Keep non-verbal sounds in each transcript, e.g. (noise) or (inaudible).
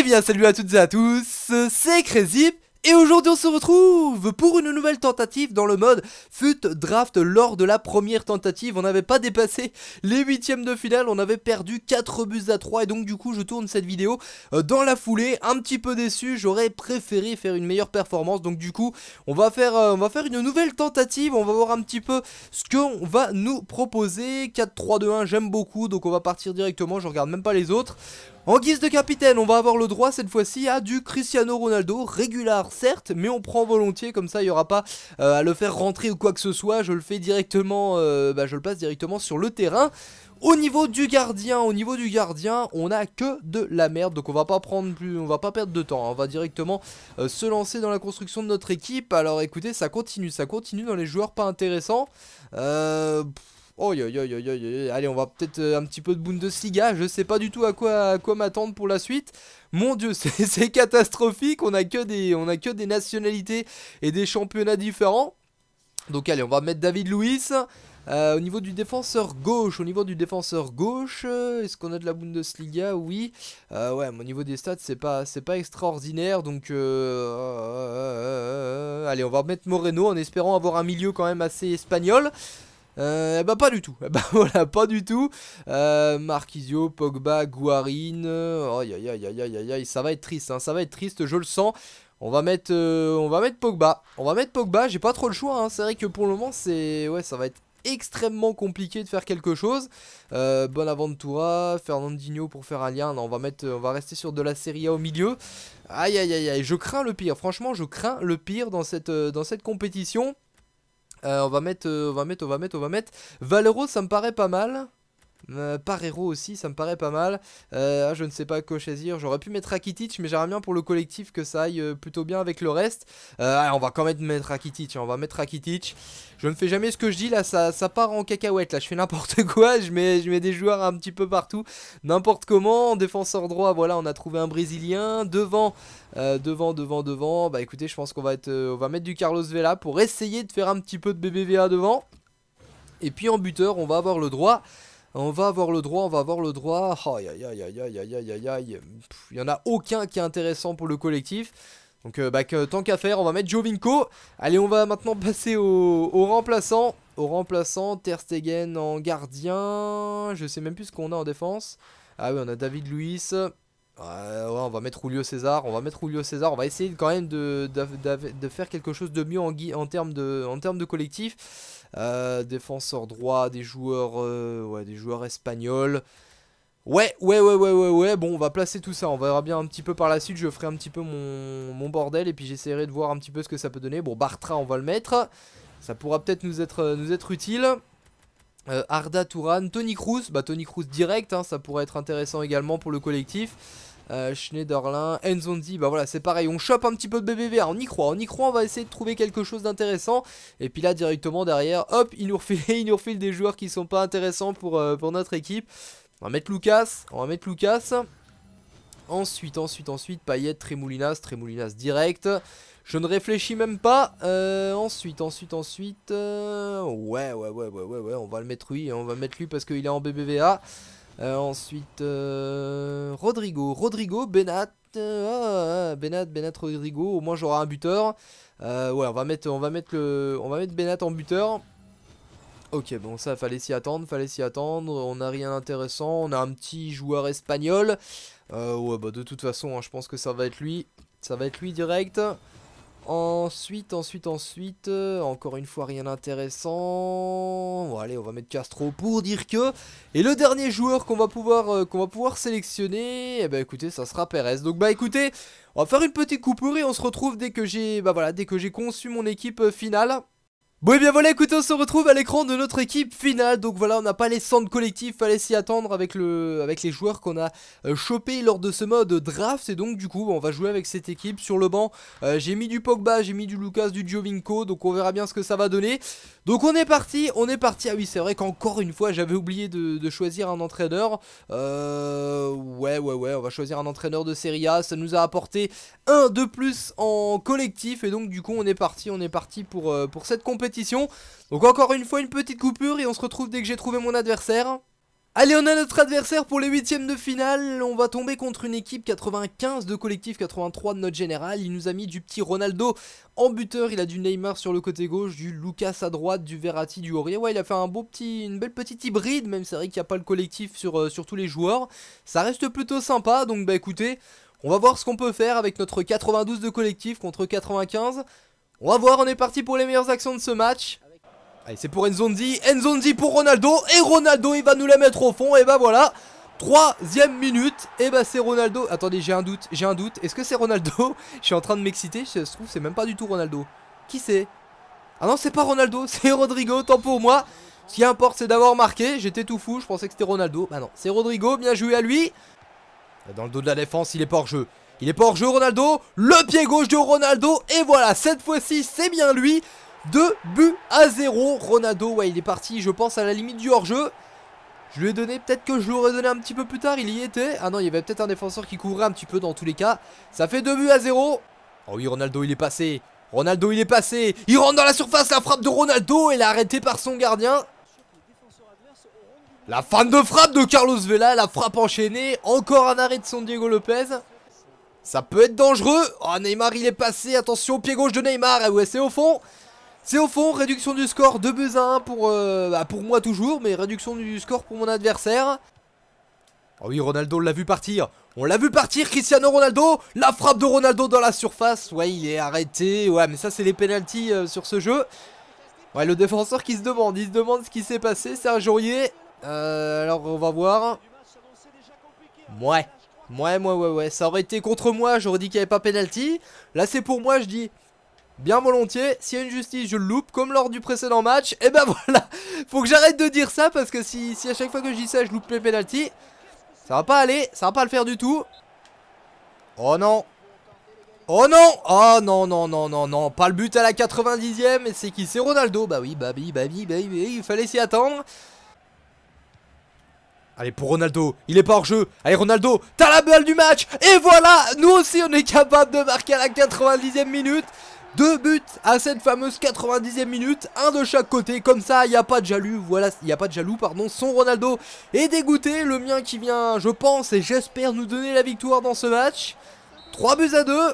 Eh bien salut à toutes et à tous, c'est Crazy et aujourd'hui on se retrouve pour une nouvelle tentative dans le mode FUT Draft lors de la première tentative On n'avait pas dépassé les huitièmes de finale, on avait perdu 4 buts à 3 Et donc du coup je tourne cette vidéo euh, dans la foulée, un petit peu déçu, j'aurais préféré faire une meilleure performance Donc du coup on va, faire, euh, on va faire une nouvelle tentative, on va voir un petit peu ce qu'on va nous proposer 4-3-2-1 j'aime beaucoup donc on va partir directement, je regarde même pas les autres en guise de capitaine, on va avoir le droit cette fois-ci à du Cristiano Ronaldo, régulard certes, mais on prend volontiers, comme ça il n'y aura pas euh, à le faire rentrer ou quoi que ce soit, je le fais directement, euh, bah, je le passe directement sur le terrain. Au niveau du gardien, au niveau du gardien, on a que de la merde, donc on va pas prendre plus, on va pas perdre de temps, hein. on va directement euh, se lancer dans la construction de notre équipe. Alors écoutez, ça continue, ça continue dans les joueurs pas intéressants. Euh... Oh, yo, yo, yo, yo, Allez, on va peut-être un petit peu de Bundesliga. Je sais pas du tout à quoi, m'attendre pour la suite. Mon dieu, c'est catastrophique. On a, que des, on a que des nationalités et des championnats différents. Donc, allez, on va mettre David Luiz. au niveau du défenseur gauche, au niveau du défenseur gauche, est-ce qu'on a de la Bundesliga Oui. ouais, mais au niveau des stats, c'est pas, c'est pas extraordinaire. Donc, allez, on va mettre Moreno en espérant avoir un milieu quand même assez espagnol. Euh, bah pas du tout. Bah (laughs) voilà, pas du tout. Euh, Marquisio, Pogba, Guarine. Euh, aïe aïe aïe aïe aïe aïe, ça va être triste, hein, ça va être triste, je le sens. On va mettre, euh, on va mettre Pogba. On va mettre Pogba. J'ai pas trop le choix. Hein. C'est vrai que pour le moment, c'est, ouais, ça va être extrêmement compliqué de faire quelque chose. Euh, Bonaventura, Fernandinho pour faire un lien. Non, on va mettre, on va rester sur de la Serie A au milieu. Aïe aïe aïe aïe. Je crains le pire. Franchement, je crains le pire dans cette, euh, dans cette compétition. Euh, on va mettre, euh, on va mettre, on va mettre, on va mettre. Valero, ça me paraît pas mal. Euh, par héros aussi, ça me paraît pas mal. Euh, ah, je ne sais pas quoi choisir. J'aurais pu mettre Rakitic, mais j'aimerais bien pour le collectif que ça aille euh, plutôt bien avec le reste. on va quand même mettre Rakitic. Hein, on va mettre Rakitic. Je ne fais jamais ce que je dis là, ça, ça part en cacahuète. Là, je fais n'importe (laughs) quoi. Je mets, je mets des joueurs un petit peu partout, n'importe comment. défenseur droit, voilà, on a trouvé un Brésilien. Devant, devant, devant, devant. Bah écoutez, je pense qu'on va être, on va mettre du Carlos Vela pour essayer de faire un petit peu de BBVA devant. Et puis en buteur, on va avoir le droit on va avoir le droit, on va avoir le droit. Aïe aïe aïe aïe aïe aïe aïe Il n'y en a aucun qui est intéressant pour le collectif. Donc euh, bah, tant qu'à faire, on va mettre Jovinko. Allez, on va maintenant (laughs) passer au, remplaçant. Au remplaçant, Ter en gardien. Je sais même plus ce qu'on a en défense. Ah oui, on a David Luiz. ouais, on va mettre Julio César, on va mettre Julio César, on va essayer quand même de, faire quelque chose de mieux en termes de collectif. Euh, défenseur droit, des joueurs, euh, ouais, des joueurs espagnols. Ouais, ouais, ouais, ouais, ouais, ouais, bon, on va placer tout ça, on verra bien un petit peu par la suite, je ferai un petit peu mon, bordel, et puis j'essaierai de voir un petit peu ce que ça peut donner. Bon, Bartra, on va le mettre, ça pourra peut-être nous être, euh, nous être utile. Arda Touran, Tony Cruz, bah Tony Cruz direct, hein. ça pourrait être intéressant également pour le collectif. Euh, Schneiderlin, Enzondi, bah voilà c'est pareil, on chope un petit peu de BBVA, hein, on y croit, on y croit, on va essayer de trouver quelque chose d'intéressant, et puis là directement derrière, hop, il nous refile, (laughs) nous des joueurs qui sont pas intéressants pour, euh, pour notre équipe, on va mettre Lucas, on va mettre Lucas, ensuite, ensuite, ensuite, Payet, Tremoulinas, Tremoulinas direct, je ne réfléchis même pas. Euh, ensuite, ensuite, ensuite. ouais, ouais, ouais, ouais, ouais, ouais. On va le mettre lui. Hein, on va le mettre lui parce qu'il est en BBVA. Euh, ensuite, euh, Rodrigo. Rodrigo, Benat. Euh, ah, ah, ah, Benat, Benat, Rodrigo. Au moins, j'aurai un buteur. ouais, on va mettre, on va mettre le, on va mettre Benat en buteur. Ok, bon, ça, fallait s'y attendre, fallait s'y attendre. On n'a rien d'intéressant. On a un petit joueur espagnol. ouais, bah, de toute façon, hein, je pense que ça va être lui. Ça va être lui direct. Ensuite, ensuite, ensuite, euh, encore une fois rien d'intéressant. Bon, allez, on va mettre Castro pour dire que. Et le dernier joueur qu'on va pouvoir euh, qu'on va pouvoir sélectionner, eh ben écoutez, ça sera Perez. Donc bah écoutez, on va faire une petite coupure et on se retrouve dès que j'ai bah voilà, dès que j'ai conçu mon équipe euh, finale. Bon et bien voilà écoutez on se retrouve à l'écran de notre équipe finale donc voilà on n'a pas les centres collectifs fallait s'y attendre avec le avec les joueurs qu'on a euh, chopés lors de ce mode draft et donc du coup on va jouer avec cette équipe sur le banc euh, j'ai mis du Pogba j'ai mis du Lucas du Giovinco donc on verra bien ce que ça va donner donc on est parti on est parti ah oui c'est vrai qu'encore une fois j'avais oublié de, choisir un entraîneur euh, ouais ouais ouais on va choisir un entraîneur de Serie A ça nous a apporté un de plus en collectif et donc du coup on est parti on est parti pour, pour cette compétition donc encore une fois une petite coupure et on se retrouve dès que j'ai trouvé mon adversaire. Allez, on a notre adversaire pour les huitièmes de finale. On va tomber contre une équipe 95 de collectif 83 de notre général. Il nous a mis du petit Ronaldo en buteur. Il a du Neymar sur le côté gauche, du Lucas à droite, du Verratti, du Aurier. Ouais, il a fait un beau petit, une belle petite hybride. Même c'est vrai qu'il n'y a pas le collectif sur, euh, sur tous les joueurs. Ça reste plutôt sympa. Donc bah écoutez, on va voir ce qu'on peut faire avec notre 92 de collectif contre 95. On va voir, on est parti pour les meilleures actions de ce match. Allez, c'est pour Enzondi. Enzondi pour Ronaldo. Et Ronaldo, il va nous la mettre au fond. Et bah voilà. Troisième minute, et bah c'est Ronaldo. Attendez, j'ai un doute, j'ai un doute. Est-ce que c'est Ronaldo (laughs) Je suis en train de m'exciter, ça se trouve, c'est même pas du tout Ronaldo. Qui c'est Ah non, c'est pas Ronaldo, (laughs) c'est Rodrigo, tant pour moi. Ce qui importe, c'est d'avoir marqué. J'étais tout fou, je pensais que c'était Ronaldo. Bah non, c'est Rodrigo, bien joué à lui. Dans le dos de la défense, il est hors jeu. Il est pas hors jeu Ronaldo, le pied gauche de Ronaldo, et voilà, cette fois-ci c'est bien lui, 2 buts à 0, Ronaldo, ouais il est parti je pense à la limite du hors-jeu, je lui ai donné, peut-être que je l'aurais donné un petit peu plus tard, il y était, ah non il y avait peut-être un défenseur qui couvrait un petit peu dans tous les cas, ça fait 2 buts à 0, oh oui Ronaldo il est passé, Ronaldo il est passé, il rentre dans la surface, la frappe de Ronaldo, et est arrêtée par son gardien, la fin de frappe de Carlos Vela, la frappe enchaînée, encore un arrêt de son Diego Lopez. Ça peut être dangereux. Oh, Neymar, il est passé. Attention, au pied gauche de Neymar. Ah ouais, c'est au fond. C'est au fond. Réduction du score 2 buts à 1 pour, euh, bah, pour moi toujours, mais réduction du score pour mon adversaire. Oh oui, Ronaldo l'a vu partir. On l'a vu partir, Cristiano Ronaldo. La frappe de Ronaldo dans la surface. Ouais, il est arrêté. Ouais, mais ça, c'est les pénalties euh, sur ce jeu. Ouais, le défenseur qui se demande. Il se demande ce qui s'est passé, C'est un Euh, alors, on va voir. Ouais. Ouais, ouais, ouais, ouais. Ça aurait été contre moi, j'aurais dit qu'il n'y avait pas penalty. Là, c'est pour moi, je dis bien volontiers. S'il y a une justice, je le loupe, comme lors du précédent match. Et eh ben (laughs) voilà, faut que j'arrête de dire ça parce que si, à chaque fois que je dis ça, je loupe les pénalty, ça va pas aller, ça va pas le faire du tout. Oh non. Oh non Oh non, non, non, non, non, pas le but à la 90 e et c'est qui C'est Ronaldo, bah oui, bah oui, bah oui, bah bah il fallait s'y attendre. Allez, pour Ronaldo, il est pas hors jeu. Allez, Ronaldo, t'as la balle du match. Et voilà, nous aussi, on est capable de marquer à la 90e minute. Deux buts à cette fameuse 90e minute, un de chaque côté, comme ça il n'y a pas de jaloux, voilà, il n'y a pas de jaloux, pardon, son Ronaldo est dégoûté, le mien qui vient, je pense et j'espère nous donner la victoire dans ce match. 3 buts à deux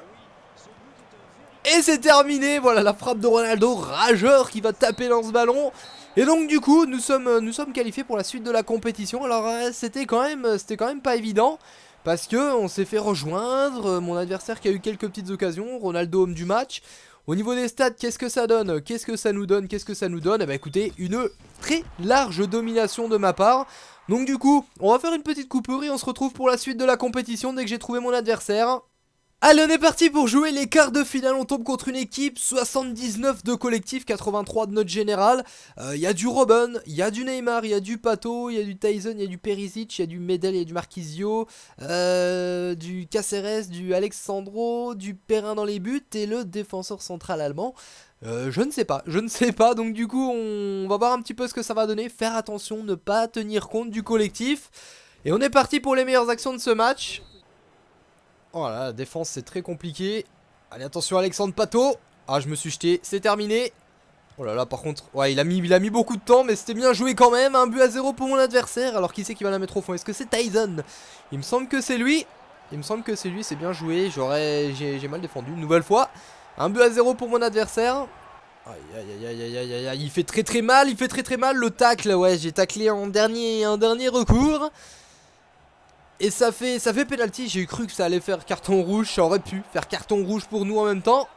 et c'est terminé, voilà la frappe de Ronaldo, rageur qui va taper dans ce ballon. Et donc du coup, nous sommes, euh, nous sommes qualifiés pour la suite de la compétition. Alors euh, c'était quand même, euh, c'était quand même pas évident parce que on s'est fait rejoindre. mon adversaire qui a eu quelques petites occasions, Ronaldo homme du match. Au niveau des stats, qu'est-ce que ça donne Qu'est-ce que ça nous donne Qu'est-ce que ça nous donne Eh bien écoutez, une très large domination de ma part. Donc du coup, on va faire une petite couperie, on se retrouve pour la suite de la compétition dès que j'ai trouvé mon adversaire. Allez on est parti pour jouer les quarts de finale, on tombe contre une équipe 79 de collectif, 83 de notre général Il euh, y a du Robin, il y a du Neymar, il y a du Pato, il y a du Tyson, il y a du Perisic, il y a du Medel, il y a du Marquisio euh, Du Caceres, du Alexandro, du Perrin dans les buts et le défenseur central allemand euh, je ne sais pas, je ne sais pas, donc du coup on va voir un petit peu ce que ça va donner, faire attention, ne pas tenir compte du collectif. Et on est parti pour les meilleures actions de ce match. Oh là la défense c'est très compliqué. Allez attention Alexandre Pato. Ah je me suis jeté, c'est terminé. Oh là là par contre, ouais il a mis, il a mis beaucoup de temps mais c'était bien joué quand même. Un but à zéro pour mon adversaire. Alors qui c'est qui va la mettre au fond Est-ce que c'est Tyson Il me semble que c'est lui. Il me semble que c'est lui, c'est bien joué. J'aurais, J'ai mal défendu une nouvelle fois. Un but à zéro pour mon adversaire. Aïe aïe aïe aïe aïe aïe il fait très très mal, il fait très très mal le tacle, ouais j'ai taclé en dernier, en dernier recours. Et ça fait, ça fait pénalty, j'ai cru que ça allait faire carton rouge, ça aurait pu faire carton rouge pour nous en même temps.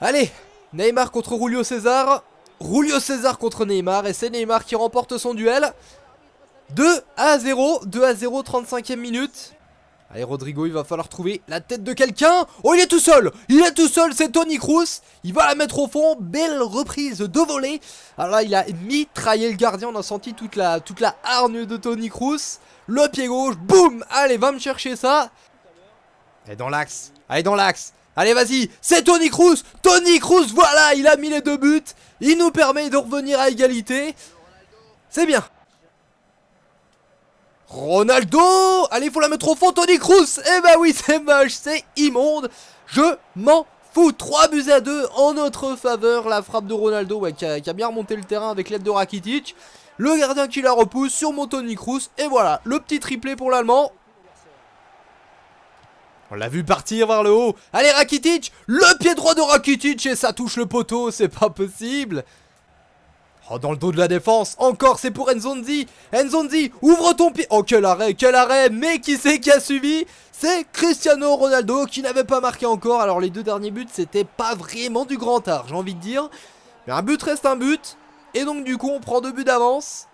Allez, Neymar contre Julio César. Julio César contre Neymar, et c'est Neymar qui remporte son duel. 2 à 0, 2 à 0, 35e minute. Allez Rodrigo, il va falloir trouver la tête de quelqu'un. Oh, il est tout seul Il est tout seul, c'est Tony Cruz. Il va la mettre au fond. Belle reprise de volée. Alors là, il a mitraillé le gardien. On a senti toute la, toute la hargne de Tony Cruz. Le pied gauche, boum Allez, va me chercher ça. Et dans l'axe. Allez, dans l'axe. Allez, vas-y, c'est Tony Cruz Tony Cruz, voilà, il a mis les deux buts. Il nous permet de revenir à égalité. C'est bien Ronaldo Allez, faut la mettre au fond, Tony Cruz Eh bah ben oui, c'est moche, c'est immonde Je m'en fous 3 buts à 2 en notre faveur, la frappe de Ronaldo qui, a, qui, a, bien remonté le terrain avec l'aide de Rakitic. Le gardien qui la repousse sur mon Tony Cruz. Et voilà, le petit triplé pour l'Allemand. On l'a vu partir vers le haut. Allez Rakitic, le pied droit de Rakitic et ça touche le poteau, c'est pas possible. Oh, dans le dos de la défense. Encore, c'est pour Nzonzi. Nzonzi, ouvre ton pied. Oh, quel arrêt, quel arrêt. Mais qui c'est qui a suivi C'est Cristiano Ronaldo qui n'avait pas marqué encore. Alors, les deux derniers buts, c'était pas vraiment du grand art, j'ai envie de dire. Mais un but reste un but. Et donc, du coup, on prend deux buts d'avance.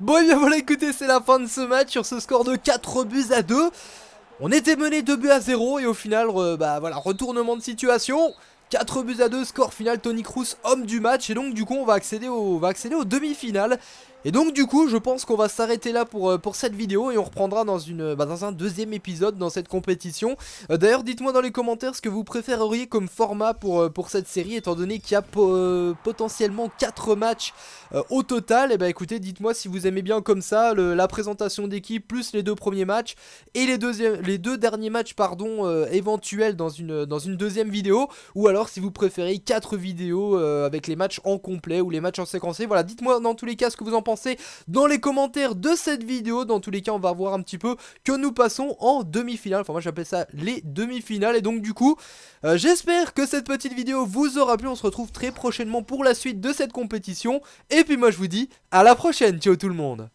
Bon, et eh bien voilà, écoutez, c'est la fin de ce match sur ce score de 4 buts à 2. On était mené 2 buts à 0 et au final, euh, bah voilà, retournement de situation. 4 buts à 2, score final Tony Cruz, homme du match. Et donc, du coup, on va accéder au, aux demi-finales. Et donc du coup je pense qu'on va s'arrêter là pour, euh, pour cette vidéo et on reprendra dans, une, euh, bah, dans un deuxième épisode dans cette compétition. Euh, d'ailleurs dites-moi dans les commentaires ce que vous préféreriez comme format pour, pour cette série étant donné qu'il y a potentiellement 4 matchs au total. Et eh bah ben, écoutez dites-moi si vous aimez bien comme ça la présentation d'équipe plus les deux premiers matchs et les, les deux derniers matchs pardon éventuels dans une, dans une deuxième vidéo ou alors si vous préférez 4 vidéos avec les matchs en complet ou les matchs en séquencé. Voilà dites-moi dans tous les cas ce que vous en pensez dans les commentaires de cette vidéo. Dans tous les cas, on va voir un petit peu que nous passons en demi-finale. Enfin, moi, j'appelle ça les demi-finales. Et donc, du coup, euh, j'espère que cette petite vidéo vous aura plu. On se retrouve très prochainement pour la suite de cette compétition. Et puis, moi, je vous dis à la prochaine. Ciao tout le monde